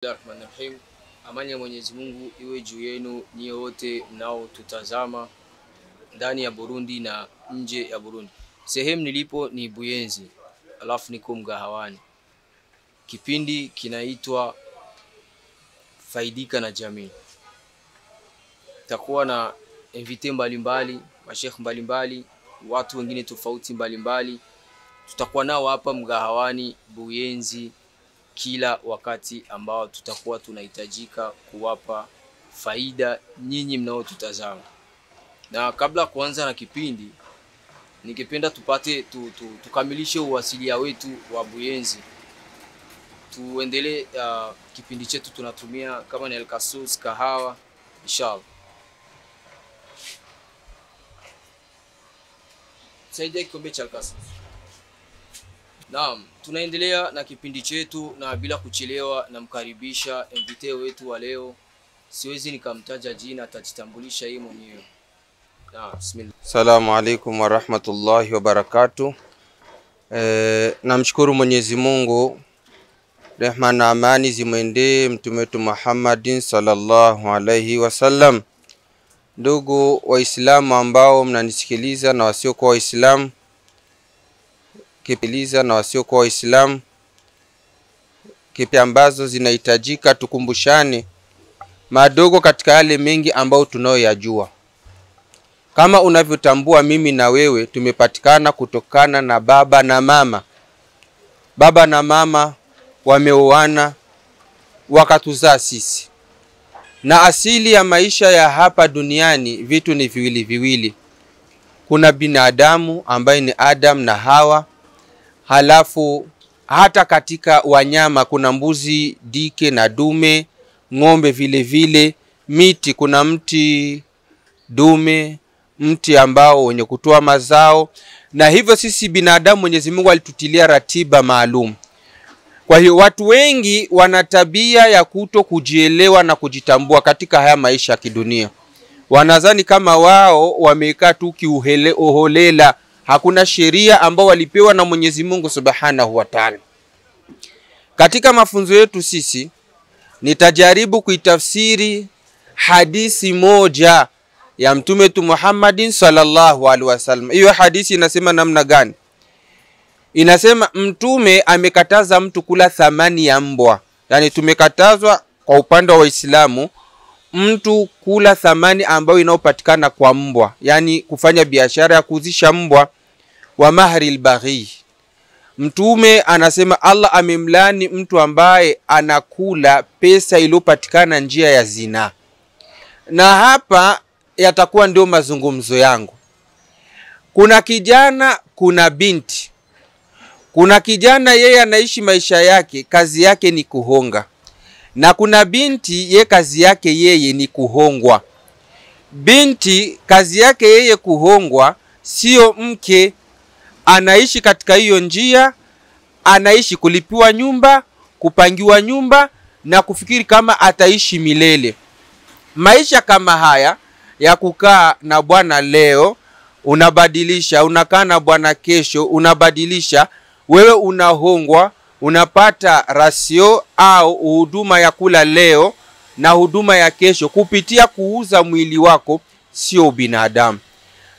Bismillahirrahmanirrahim. Rahim. Amani ya Mwenyezi Mungu iwe juu yenu nyie wote mnaotutazama ndani ya Burundi na nje ya Burundi. Sehemu nilipo ni Buyenzi, alafu niko mgahawani. Kipindi kinaitwa Faidika na Jamii. Takuwa na invite mbalimbali, mashekh mbalimbali, watu wengine tofauti mbalimbali, tutakuwa nao hapa mgahawani Buyenzi kila wakati ambao tutakuwa tunahitajika kuwapa faida nyinyi mnaotutazama. Na kabla ya kuanza na kipindi, ningependa tupate tu, tu, tukamilishe uwasilia wetu wa Buyenzi, tuendelee uh, kipindi chetu tunatumia kama ni Alkasus kahawa, inshallah. Saidia kikombe cha Alkasus. Naam, tunaendelea na kipindi chetu na bila kuchelewa, namkaribisha MVT wetu wa leo. Siwezi nikamtaja jina, atajitambulisha yeye mwenyewe. Naam, bismillah. Salamu alaykum warahmatullahi wabarakatuh. Eh, namshukuru Mwenyezi Mungu, rehma na amani zimwendee mtume wetu Muhammadin sallallahu alaihi wasallam. Ndugu Waislamu ambao mnanisikiliza na wasiokuwa Waislamu, kipiliza na wasiokuwa Waislamu, kipi ambazo zinahitajika tukumbushane madogo katika yale mengi ambayo tunayoyajua. Kama unavyotambua, mimi na wewe tumepatikana kutokana na baba na mama. Baba na mama wameoana wakatuzaa sisi, na asili ya maisha ya hapa duniani vitu ni viwili viwili. Kuna binadamu ambaye ni Adam na Hawa halafu hata katika wanyama kuna mbuzi dike na dume, ng'ombe vile vile, miti kuna mti dume, mti ambao wenye kutoa mazao. Na hivyo sisi binadamu, Mwenyezi Mungu alitutilia ratiba maalum. Kwa hiyo watu wengi wana tabia ya kuto kujielewa na kujitambua katika haya maisha ya kidunia. Wanadhani kama wao wamekaa tu kiuholela hakuna sheria ambao walipewa na Mwenyezi Mungu Subhanahu wa Ta'ala. Katika mafunzo yetu sisi nitajaribu kuitafsiri hadisi moja ya mtume tu Muhammadin sallallahu alaihi wasallam. Hiyo hadithi inasema namna gani? Inasema mtume amekataza mtu kula thamani ya mbwa, yaani tumekatazwa kwa upande wa Waislamu mtu kula thamani ambayo inayopatikana kwa mbwa, yaani kufanya biashara ya kuuzisha mbwa wa mahri lbaghi. Mtume anasema Allah amemlani mtu ambaye anakula pesa iliyopatikana njia ya zina, na hapa yatakuwa ndio mazungumzo yangu. Kuna kijana, kuna binti, kuna kijana yeye anaishi maisha yake, kazi yake ni kuhonga, na kuna binti ye kazi yake yeye ni kuhongwa. Binti kazi yake yeye kuhongwa, sio mke anaishi katika hiyo njia, anaishi kulipiwa nyumba, kupangiwa nyumba na kufikiri kama ataishi milele. Maisha kama haya ya kukaa na Bwana leo unabadilisha, unakaa na Bwana kesho unabadilisha, wewe unahongwa, unapata rasio au huduma ya kula leo na huduma ya kesho kupitia kuuza mwili wako, sio ubinadamu.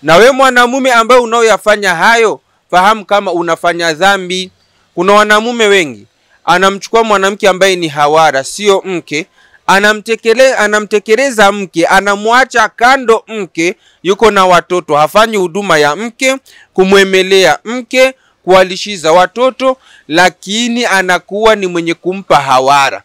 Na we mwanamume ambaye unaoyafanya hayo fahamu kama unafanya dhambi. Kuna wanamume wengi anamchukua mwanamke ambaye ni hawara, sio mke, anamtekele, anamtekeleza mke, anamwacha kando mke, yuko na watoto, hafanyi huduma ya mke, kumwemelea mke, kuwalishiza watoto, lakini anakuwa ni mwenye kumpa hawara,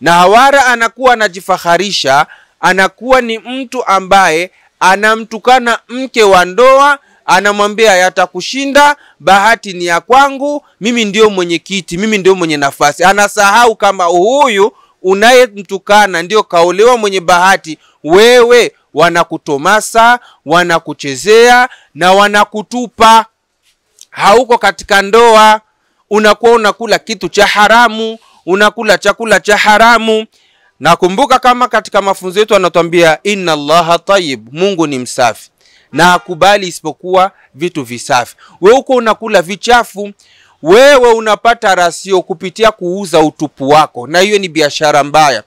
na hawara anakuwa anajifaharisha, anakuwa ni mtu ambaye anamtukana mke wa ndoa anamwambia yatakushinda, bahati ni ya kwangu, mimi ndio mwenye kiti, mimi ndio mwenye nafasi. Anasahau kama huyu unayemtukana ndio kaolewa mwenye bahati, wewe wanakutomasa, wanakuchezea na wanakutupa. Hauko katika ndoa, unakuwa unakula kitu cha haramu, unakula chakula cha haramu. Nakumbuka kama katika mafunzo yetu anatwambia, inna Allaha tayyib, Mungu ni msafi na hakubali isipokuwa vitu visafi. We uko unakula vichafu, wewe unapata rasio kupitia kuuza utupu wako, na hiyo ni biashara mbaya.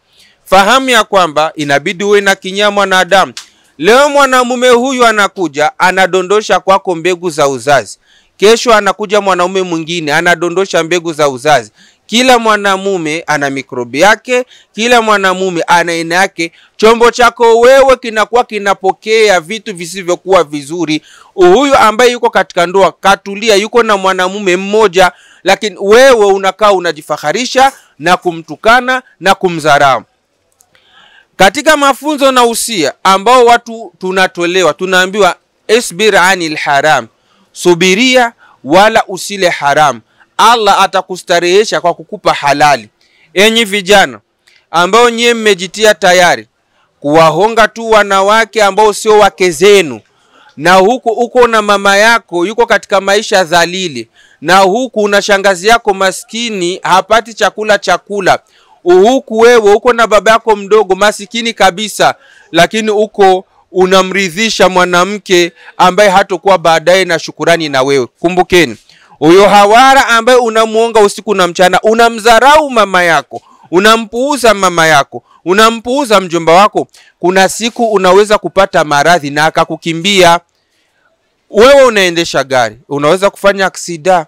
Fahamu ya kwamba inabidi uwe na kinyaa mwanadamu. Leo mwanamume huyu anakuja anadondosha kwako mbegu za uzazi, kesho anakuja mwanaume mwingine anadondosha mbegu za uzazi, kila mwanamume ana mikrobi yake, kila mwanamume ana aina yake. Chombo chako wewe kinakuwa kinapokea vitu visivyokuwa vizuri. Huyu ambaye yuko katika ndoa katulia, yuko na mwanamume mmoja, lakini wewe unakaa unajifaharisha na kumtukana na kumdharau. Katika mafunzo na usia ambao watu tunatolewa, tunaambiwa isbir anil haram, subiria wala usile haramu Allah atakustarehesha kwa kukupa halali. Enyi vijana ambao nyie mmejitia tayari kuwahonga tu wanawake ambao sio wake zenu, na huku uko na mama yako yuko katika maisha dhalili, na huku una shangazi yako maskini hapati chakula chakula, huku wewe uko na baba yako mdogo masikini kabisa, lakini uko unamridhisha mwanamke ambaye hatokuwa baadaye na shukurani na wewe. Kumbukeni, huyo hawara ambaye unamuonga usiku na mchana unamdharau mama yako unampuuza mama yako unampuuza mjomba wako kuna siku unaweza kupata maradhi na akakukimbia wewe unaendesha gari unaweza kufanya aksida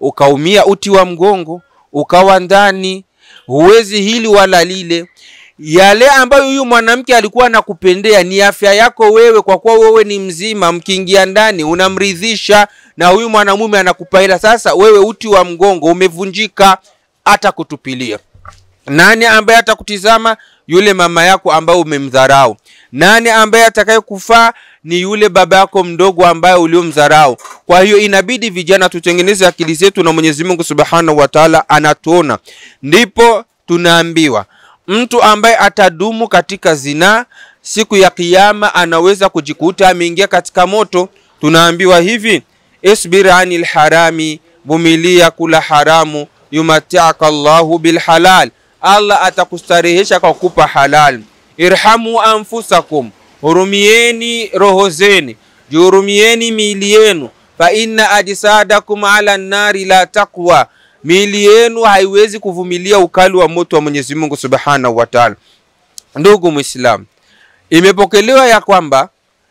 ukaumia uti wa mgongo ukawa ndani huwezi hili wala lile yale ambayo huyu mwanamke alikuwa anakupendea ni afya yako wewe, kwa kuwa wewe ni mzima. Mkiingia ndani unamridhisha, na huyu mwanamume anakupa hela. Sasa wewe uti wa mgongo umevunjika, hata kutupilia nani ambaye atakutizama? Yule mama yako ambaye umemdharau. Nani ambaye atakaye kufaa? Ni yule baba yako mdogo ambaye uliomdharau. Kwa hiyo inabidi vijana tutengeneze akili zetu, na Mwenyezi Mungu Subhanahu wa Ta'ala anatuona, ndipo tunaambiwa mtu ambaye atadumu katika zinaa siku ya kiyama anaweza kujikuta ameingia katika moto tunaambiwa hivi isbir anil harami vumilia kula haramu yumatiaka llahu bilhalal allah atakustarehesha kwa kupa halal irhamu anfusakum hurumieni roho zeni jihurumieni miili yenu fa inna ajsadakum ala nnari la taqwa miili yenu haiwezi kuvumilia ukali wa moto wa Mwenyezi Mungu Subhanahu wa Ta'ala. Ndugu Muislam, imepokelewa ya kwamba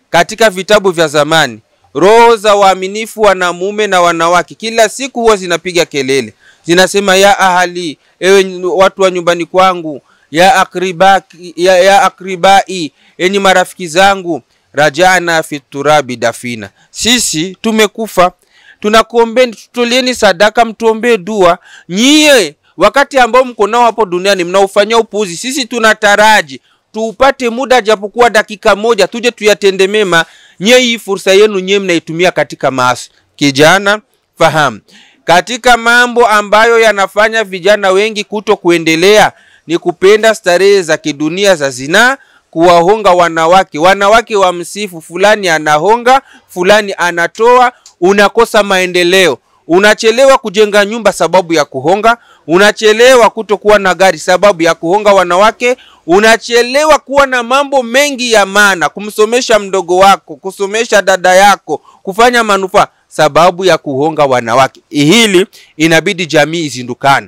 katika vitabu vya zamani roho za waaminifu wanamume na wanawake kila siku huwa zinapiga kelele, zinasema ya ahali, ewe watu wa nyumbani kwangu, ya akribaki, ya, ya akribai, enyi marafiki zangu, rajana fi turabi dafina, sisi tumekufa tunakuombeni, tutolieni sadaka, mtuombee dua nyie wakati ambao mko nao hapo duniani mnaufanyia upuzi. Sisi tunataraji tuupate muda japokuwa dakika moja, tuje tuyatende mema. Nyie hii fursa yenu nyie mnaitumia katika maasi. Kijana fahamu, katika mambo ambayo yanafanya vijana wengi kuto kuendelea ni kupenda starehe za kidunia za zinaa, kuwahonga wanawake. Wanawake wamsifu fulani, anahonga fulani, anatoa unakosa maendeleo, unachelewa kujenga nyumba sababu ya kuhonga, unachelewa kutokuwa na gari sababu ya kuhonga wanawake, unachelewa kuwa na mambo mengi ya maana, kumsomesha mdogo wako, kusomesha dada yako, kufanya manufaa sababu ya kuhonga wanawake. Hili inabidi jamii izindukane.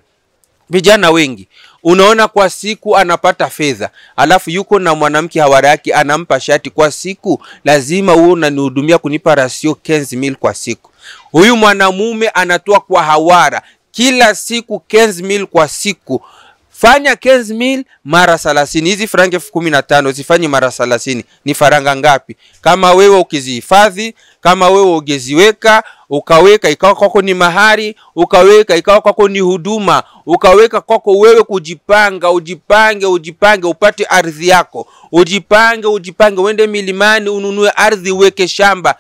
Vijana wengi unaona kwa siku anapata fedha, alafu yuko na mwanamke hawaraki, anampa shati kwa siku, lazima huo unanihudumia kunipa rasio kenzi mil kwa siku. Huyu mwanamume anatoa kwa hawara kila siku kenzi mil kwa siku fanya 15000 mara 30. Hizi frangi na tano zifanye mara 30, ni faranga ngapi? Kama wewe ukizihifadhi, kama wewe ugeziweka ukaweka ikawa kwako ni mahari, ukaweka ikawa kwako ni huduma, ukaweka kwako wewe kujipanga, ujipange, ujipange upate ardhi yako, ujipange, ujipange, uende milimani ununue ardhi, uweke shamba,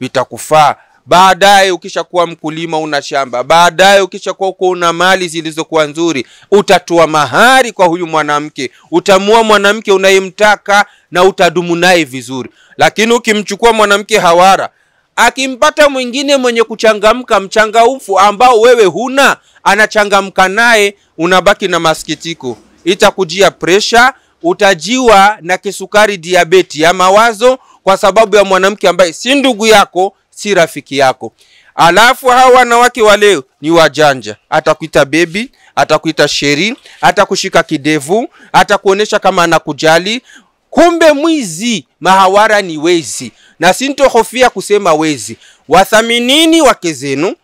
vitakufaa baadaye ukishakuwa mkulima una shamba, baadaye ukishakuwa uko una mali zilizokuwa nzuri, utatoa mahari kwa huyu mwanamke, utamua mwanamke unayemtaka na utadumu naye vizuri. Lakini ukimchukua mwanamke hawara, akimpata mwingine mwenye kuchangamka, mchangaufu ambao wewe huna, anachangamka naye, unabaki na masikitiko, itakujia presha, utajiwa na kisukari, diabeti ya mawazo, kwa sababu ya mwanamke ambaye si ndugu yako si rafiki yako. Alafu hawa wanawake wa leo ni wajanja, atakuita bebi, atakuita sheri, atakushika kidevu, atakuonyesha kama anakujali. Kumbe mwizi, mahawara ni wezi, na sintohofia kusema wezi. Wathaminini wake zenu,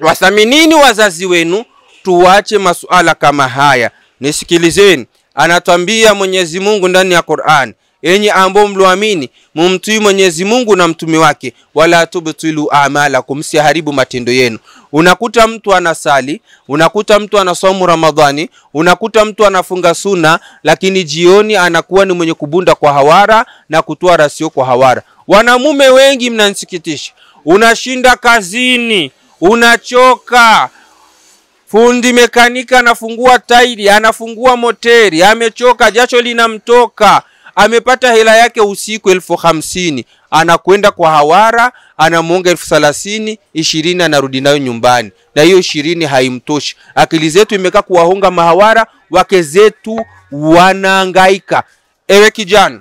wathaminini wazazi wenu, tuwache masuala kama haya. Nisikilizeni, anatwambia Mwenyezi Mungu ndani ya Qur'an, enye ambao mlioamini mumtii mwenyezi mungu na mtume wake wala tubtilu amalakum msiharibu matendo yenu unakuta mtu anasali unakuta mtu anasomu ramadhani unakuta mtu anafunga suna lakini jioni anakuwa ni mwenye kubunda kwa hawara na kutoa rasio kwa hawara wanamume wengi mnansikitisha unashinda kazini unachoka fundi mekanika anafungua tairi anafungua moteri amechoka jacho linamtoka amepata hela yake usiku elfu hamsini anakwenda kwa hawara anamuonga elfu thelathini ishirini anarudi nayo nyumbani, na hiyo ishirini haimtoshi. Akili zetu imekaa kuwahonga mahawara, wake zetu wanaangaika. Ewe kijana,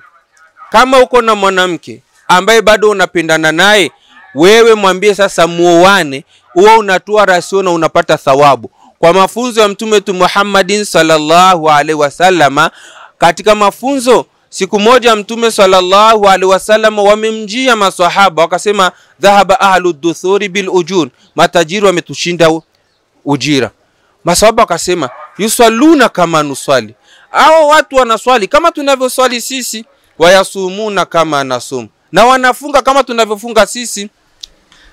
kama uko na mwanamke ambaye bado unapendana naye, wewe mwambie sasa muoane, huwa unatoa rasio na unapata thawabu kwa mafunzo ya Mtume wetu Muhammadin sallallahu alaihi wasallama. Katika mafunzo Siku moja Mtume sallallahu alaihi wasallam wamemjia maswahaba wakasema, dhahaba ahlu duthuri bil ujur, matajiri wametushinda ujira. Maswahaba wakasema, yusalluna kama nuswali, au watu wanaswali kama tunavyoswali sisi, wayasumuna kama nasum na wanafunga kama tunavyofunga sisi,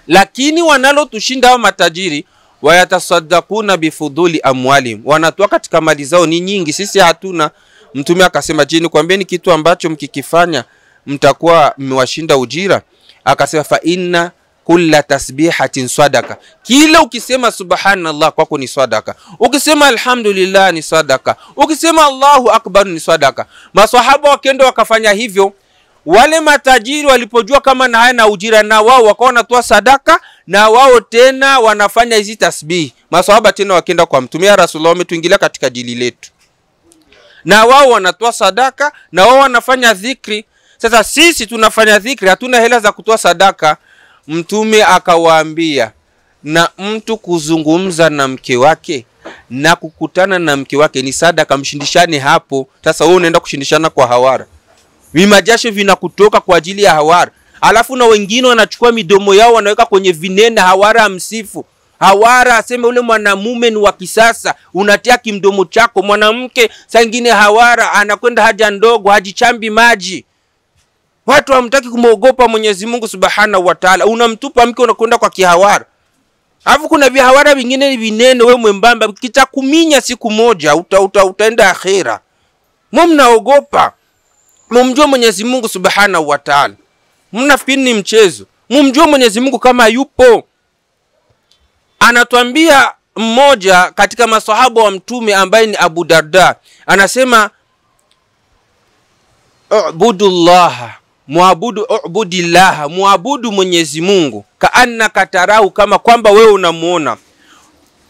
lakini wanalotushinda hao matajiri wayatasaddaquna bifuduli amwalihim, wanatoa katika mali zao ni nyingi, sisi hatuna Mtume akasema, je, nikwambeni kitu ambacho mkikifanya mtakuwa mmewashinda ujira? Akasema, fa inna kulla tasbihatin sadaka, kila ukisema subhanallah kwako ni sadaka, ukisema alhamdulillah ni sadaka, ukisema Allahu akbar ni sadaka. Maswahaba wakenda wakafanya hivyo. Wale matajiri walipojua kama na haya na ujira, na wao wakawa wanatoa sadaka, na wao tena wanafanya hizi tasbihi. Maswahaba tena wakenda kwa Mtume, ya Rasulullah, umetuingilia katika jili letu na wao wanatoa sadaka na wao wanafanya dhikri. Sasa sisi tunafanya dhikri, hatuna hela za kutoa sadaka. Mtume akawaambia, na mtu kuzungumza na mke wake na kukutana na mke wake ni sadaka, mshindishane hapo. Sasa wewe unaenda kushindishana kwa hawara, vimajasho vinakutoka kwa ajili ya hawara, alafu na wengine wanachukua midomo yao wanaweka kwenye vinene hawara msifu Hawara aseme ule mwanamume ni wa kisasa, unatia kimdomo chako. Mwanamke sangine hawara anakwenda haja ndogo, hajichambi maji. Watu hamtaki kumwogopa Mwenyezi Mungu subhanahu wa taala. Unamtupa mke unakwenda kwa kihawara, alafu kuna vihawara vingine vinene, we mwembamba, kitakuminya siku moja, uta, uta, utaenda akhera. Mwe mnaogopa, mumjua Mwenyezi Mungu subhanahu wa taala. Mnafikiri ni mchezo? Mumjua Mwenyezi Mungu kama yupo anatwambia mmoja katika masahaba wa mtume ambaye ni abu darda anasema ubudu llaha mwabudu ubudillaha mwabudu mwenyezi mungu kaannaka tarahu kama kwamba wewe unamuona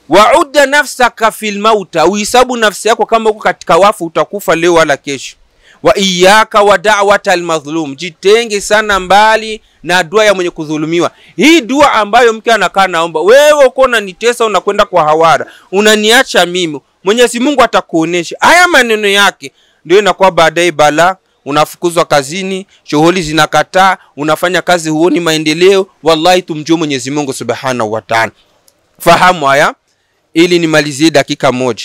waudda nafsaka lmauta uhisabu nafsi yako kama uko katika wafu utakufa leo wala kesho wa iyaka wa dawata almadhlum, jitenge sana mbali na dua ya mwenye kudhulumiwa. Hii dua ambayo mke anakaa naomba, wewe uko unanitesa, unakwenda kwa hawara, unaniacha mimi, Mwenyezi Mungu atakuonesha. Haya maneno yake ndio inakuwa baadaye bala unafukuzwa kazini, shughuli zinakataa, unafanya kazi huoni maendeleo. Wallahi, tumjue Mwenyezi Mungu subhanahu wa taala. Fahamu haya ili nimalizie dakika moja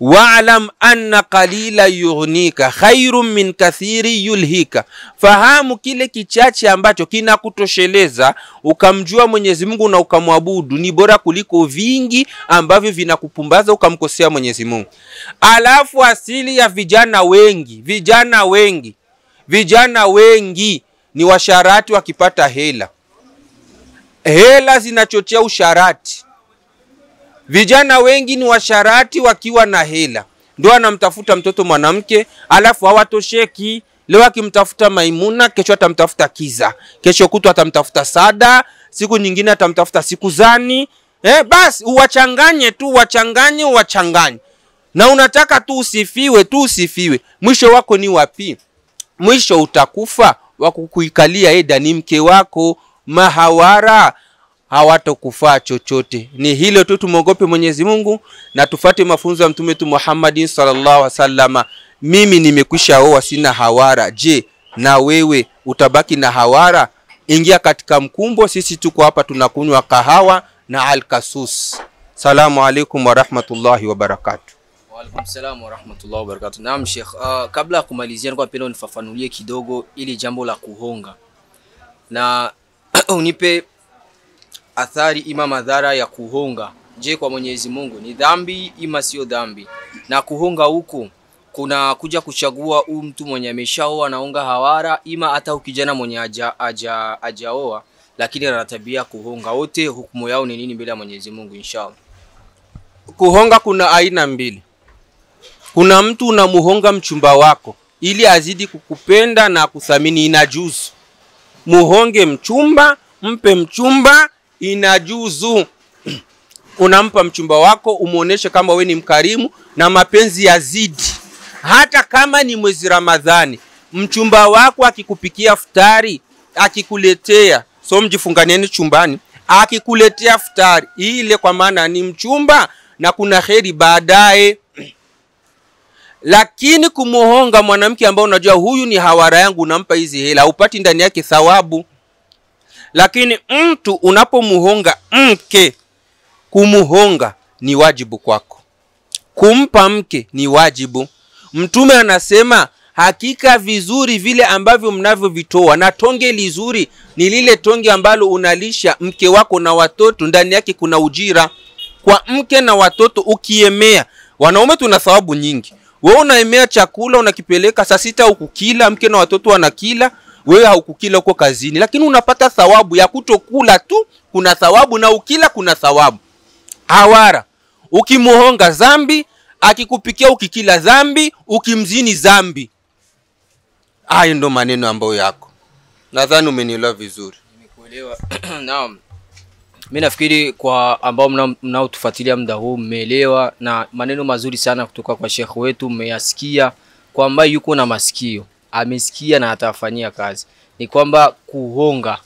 waalam anna qalila yughnika khairun min kathiri yulhika, fahamu kile kichache ambacho kinakutosheleza ukamjua Mwenyezi Mungu na ukamwabudu ni bora kuliko vingi ambavyo vinakupumbaza ukamkosea Mwenyezi Mungu. Alafu asili ya vijana wengi, vijana wengi, vijana wengi ni washarati wakipata hela, hela zinachochea usharati Vijana wengi ni washarati wakiwa na hela, ndio anamtafuta mtoto mwanamke, alafu hawatosheki. Leo akimtafuta Maimuna, kesho atamtafuta Kiza, kesho kutwa atamtafuta Sada, siku nyingine atamtafuta zani. Eh, basi uwachanganye tu, uwachanganye, uwachanganye, na unataka tu usifiwe tu usifiwe. Mwisho wako ni wapi? Mwisho utakufa, wakukuikalia eda ni mke wako mahawara hawatokufaa chochote. Ni hilo tu, tumwogope Mwenyezi Mungu na tufate mafunzo ya mtume wetu Muhammadin sallallahu alaihi Mimi nimekwisha oa, sina hawara. Je, na wewe utabaki na hawara? Ingia katika mkumbo, sisi tuko hapa tunakunywa kahawa na alkasus. Salamu alaikum warahmatullahi wabarakatu. Waalaikum warahmatullahi wabarakatuh. Naam Sheikh, uh, kabla ya kumalizia nikuwa napenda unifafanulie kidogo ili jambo la kuhonga na unipe athari ima madhara ya kuhonga, je, kwa Mwenyezi Mungu ni dhambi ima sio dhambi? Na kuhonga huku kuna kuja kuchagua huyu mtu mwenye ameshaoa naonga hawara, ima hata ukijana mwenye aja, aja, ajaoa lakini ana tabia kuhonga, wote hukumu yao ni nini mbele ya Mwenyezi Mungu inshallah? Kuhonga kuna aina mbili. Kuna mtu unamuhonga mchumba wako ili azidi kukupenda na kuthamini, inajuzu. Muhonge mchumba, mpe mchumba inajuzu unampa mchumba wako, umuoneshe kama we ni mkarimu na mapenzi yazidi. Hata kama ni mwezi Ramadhani, mchumba wako akikupikia futari, akikuletea so, mjifunganieni chumbani, akikuletea futari ile, kwa maana ni mchumba na kuna heri baadaye. Lakini kumuhonga mwanamke ambao unajua huyu ni hawara yangu, unampa hizi hela, upati ndani yake thawabu lakini mtu unapomuhonga mke, kumuhonga ni wajibu kwako, kumpa mke ni wajibu. Mtume anasema hakika vizuri vile ambavyo mnavyovitoa, na tonge lizuri ni lile tonge ambalo unalisha mke wako na watoto, ndani yake kuna ujira kwa mke na watoto. Ukiemea wanaume, tuna thawabu nyingi. Wewe unaemea chakula unakipeleka saa sita, ukukila mke na watoto wanakila wewe haukukila huko kazini, lakini unapata thawabu ya kutokula tu, kuna thawabu na ukila kuna thawabu. Hawara ukimuhonga zambi, akikupikia ukikila zambi, ukimzini zambi. Hayo ndo maneno ambayo yako, nadhani umenielewa vizuri. Nimekuelewa. Naam. Mi nafikiri kwa ambao mnaotufuatilia muda huu mmeelewa, na maneno mazuri sana kutoka kwa shekhe wetu mmeyasikia, kwa ambaye yuko na masikio amesikia na atafanyia kazi, ni kwamba kuhonga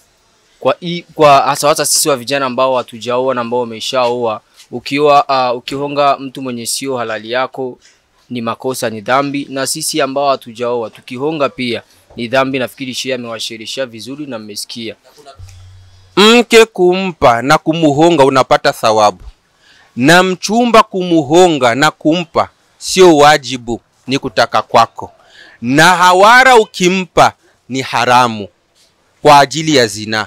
kwa i, kwa hasa hasa sisi wa vijana ambao hatujaoa na ambao wameshaoa, ukiwa uh, ukihonga mtu mwenye sio halali yako ni makosa, ni dhambi, na sisi ambao hatujaoa tukihonga pia ni dhambi. Nafikiri shia amewashirishia vizuri na mmesikia. Mke kumpa na kumuhonga unapata thawabu, na mchumba kumuhonga na kumpa sio wajibu, ni kutaka kwako na hawara ukimpa ni haramu kwa ajili ya zinaa.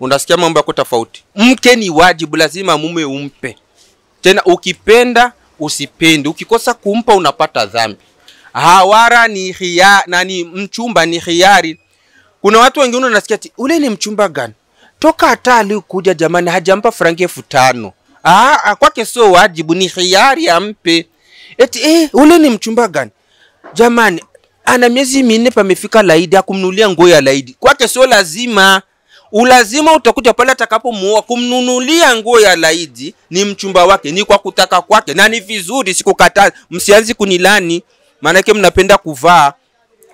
Unasikia mambo yako tofauti. Mke ni wajibu, lazima mume umpe, tena ukipenda usipende, ukikosa kumpa unapata dhambi. Hawara ni hiya, nani mchumba ni hiari. Kuna watu wengine unasikia ati ule ni mchumba gani, toka hata alikuja jamani, hajampa franki elfu tano. Ah, ah, kwake sio wajibu, ni hiari ampe. Eti eh, ule ni mchumba gani jamani, ana miezi minne pamefika laidi, akumnulia nguo ya laidi. Kwake sio lazima, ulazima utakuja pale atakapomuoa. Kumnunulia nguo ya laidi ni mchumba wake, ni kwa kutaka kwake, na ni vizuri, sikukataa. Msianzi kunilani, maanake mnapenda kuvaa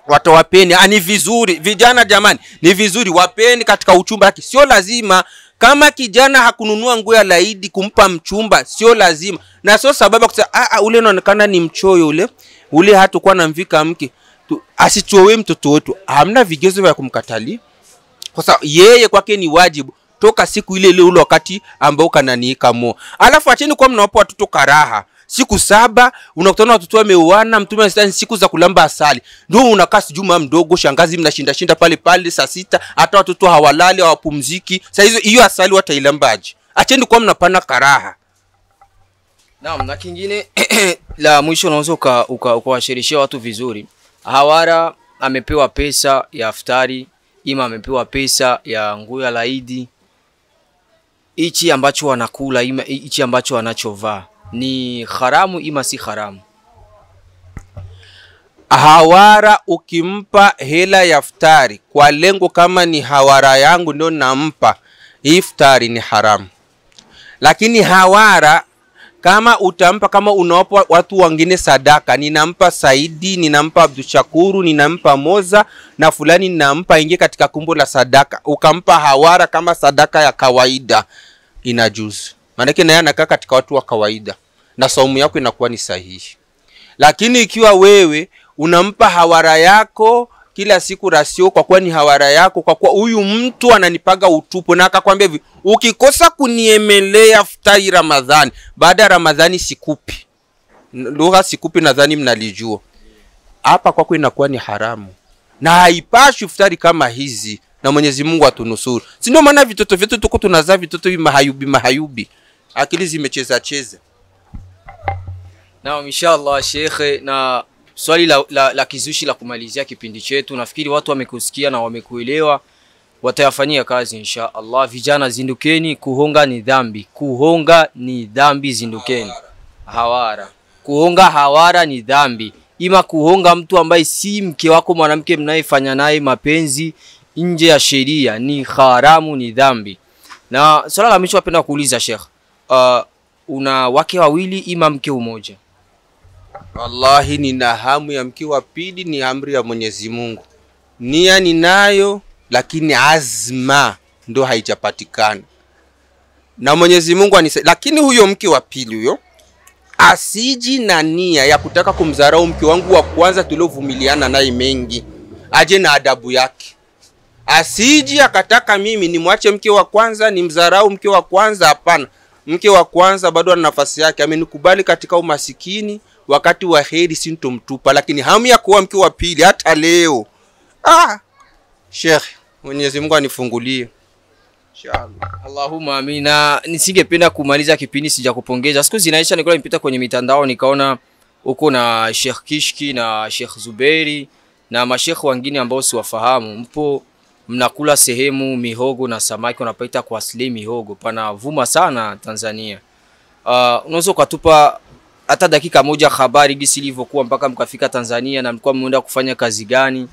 watu wapeni. Ah, vizuri vijana, jamani, ni vizuri wapeni katika uchumba wake, sio lazima kama kijana hakununua nguo ya laidi kumpa mchumba, sio lazima na sio sababu kusema ah, ah, ule unaonekana ni mchoyo ule ule hatakuwa namvika mke asichowe mtoto wetu. Hamna vigezo vya kumkatali kwa sababu yeye kwake ni wajibu toka siku ile ile ule wakati ambao kanani kamo. Alafu acheni kuwa mnawapa watoto karaha siku saba unakutana watoto wameuana, mtume anasema siku za kulamba asali, ndio unakaa sijui mama mdogo, shangazi, mnashinda shinda pale pale saa sita, hata watoto hawalali hawapumziki. Sasa hizo hiyo asali watailambaje? Acheni kuwa mnapana karaha. Naam, na kingine la mwisho unaweza ukawashirishia uka, uka watu vizuri Hawara amepewa pesa ya iftari, ima amepewa pesa ya nguo ya laidi. Hichi ambacho wanakula ima hichi ambacho wanachovaa ni haramu ima si haramu? Hawara ukimpa hela ya iftari kwa lengo kama ni hawara yangu ndio nampa, iftari ni haramu. Lakini hawara kama utampa kama unawapa watu wengine sadaka, ninampa Saidi, ninampa Abdushakuru, ninampa Moza na fulani, ninampa ingie katika kumbo la sadaka, ukampa Hawara kama sadaka ya kawaida, inajuzu, maanake naye anakaa katika watu wa kawaida na saumu yako inakuwa ni sahihi. Lakini ikiwa wewe unampa Hawara yako kila siku rasio, kwa kuwa ni hawara yako, kwa kuwa huyu mtu ananipaga utupu. Na akakwambia hivi, ukikosa kuniemelea futari Ramadhani, baada ya Ramadhani sikupi. Lugha sikupi nadhani mnalijua hapa, kwako inakuwa ni haramu na haipashi futari kama hizi, na Mwenyezi Mungu atunusuru. Si ndio maana vitoto vyetu tuko tunazaa vitoto hivi mahayubi mahayubi, akili zimecheza cheza. Naam, inshallah shekhe na Swali la, la, la kizushi la kumalizia kipindi chetu, nafikiri watu wamekusikia na wamekuelewa, watayafanyia kazi insha Allah. Vijana zindukeni, kuhonga ni dhambi, kuhonga ni dhambi, zindukeni. Hawara, kuhonga hawara ni dhambi, ima kuhonga mtu ambaye si mke wako, mwanamke mnayefanya naye mapenzi nje ya sheria ni haramu, ni dhambi. Na swala la mwisho, napenda kuuliza Sheikh, uh, una wake wawili ima mke umoja Wallahi, nina hamu ya mke wa pili, ni amri ya Mwenyezi Mungu. Nia ninayo, lakini azma ndo haijapatikana na Mwenyezi Mungu anise. Lakini huyo mke wa pili huyo asiji na nia ya kutaka kumdharau mke wangu wa kwanza tuliovumiliana naye mengi, aje na adabu yake. Asiji akataka mimi nimwache mke wa kwanza, nimdharau mke wa kwanza. Hapana, mke wa kwanza bado ana nafasi yake, amenikubali katika umasikini wakati wa heri sintomtupa, lakini hamu ya kuwa mke wa pili hata leo. Ah, Sheikh, Mwenyezi Mungu anifungulie. Inshallah. Allahumma amina. Nisingependa kumaliza kipindi sija kupongeza. Siku zinaisha, nilikuwa nimepita kwenye mitandao nikaona uko na Sheikh Kishki na Sheikh Zuberi na mashekh wengine ambao siwafahamu, mpo mnakula sehemu mihogo na samaki, wanapaita kwa asili mihogo, pana vuma sana Tanzania. Uh, unaweza ukatupa hata dakika moja habari gisi ilivyokuwa mpaka mkafika Tanzania na mlikuwa mmeenda kufanya kazi gani?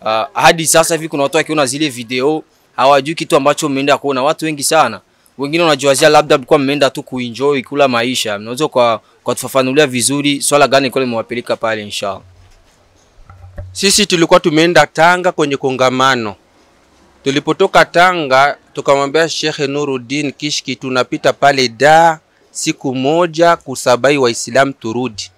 Uh, hadi sasa hivi kuna watu wakiona zile video hawajui kitu ambacho mmeenda kuona. Watu wengi sana, wengine wanajuazia labda mlikuwa mmeenda tu kuenjoy kula maisha. Mnaweza kwa kwa tufafanulia vizuri swala gani kule limewapeleka pale inshallah? Sisi tulikuwa tumeenda Tanga kwenye kongamano. Tulipotoka Tanga tukamwambia Shekhe Nuruddin Kishki tunapita pale Dar siku moja kusabai Waislamu turudi,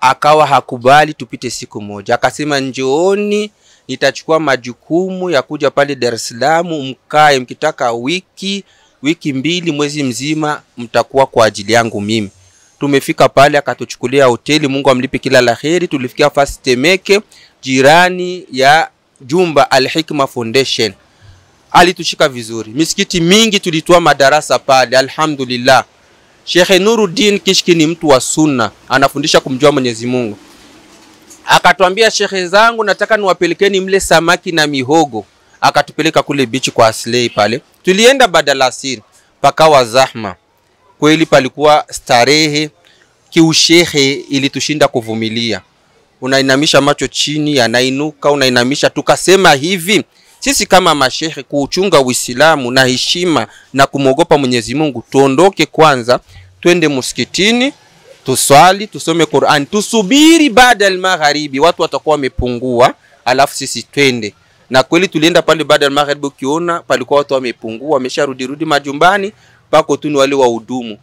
akawa hakubali tupite siku moja, akasema njooni, nitachukua majukumu ya kuja pale Dar es Salaam, mkae mkitaka wiki wiki mbili, mwezi mzima, mtakuwa kwa ajili yangu mimi. Tumefika pale, akatuchukulia hoteli, Mungu amlipe kila la heri. Tulifikia fasi Temeke, jirani ya jumba Al Hikma Foundation. Alitushika vizuri, misikiti mingi tulitoa madarasa pale, alhamdulillah. Shekhe Nuruddin Kishki ni mtu wa sunna, anafundisha kumjua Mwenyezi Mungu. Akatwambia, shekhe zangu, nataka niwapelekeni mle samaki na mihogo. Akatupeleka kule bichi kwa Aslei pale, tulienda badala asiri, pakawa zahma kweli, palikuwa starehe. Kiushehe ilitushinda kuvumilia, unainamisha macho chini, yanainuka, unainamisha. Tukasema hivi sisi kama mashehe kuuchunga Uislamu na heshima na kumwogopa Mwenyezi Mungu, tuondoke kwanza, twende msikitini tuswali, tusome Qur'an, tusubiri baada ya magharibi, watu watakuwa wamepungua, alafu sisi twende na kweli tulienda pale baada ya magharibi, ukiona palikuwa watu wamepungua, wamesharudi rudi majumbani, pako tu ni wale wahudumu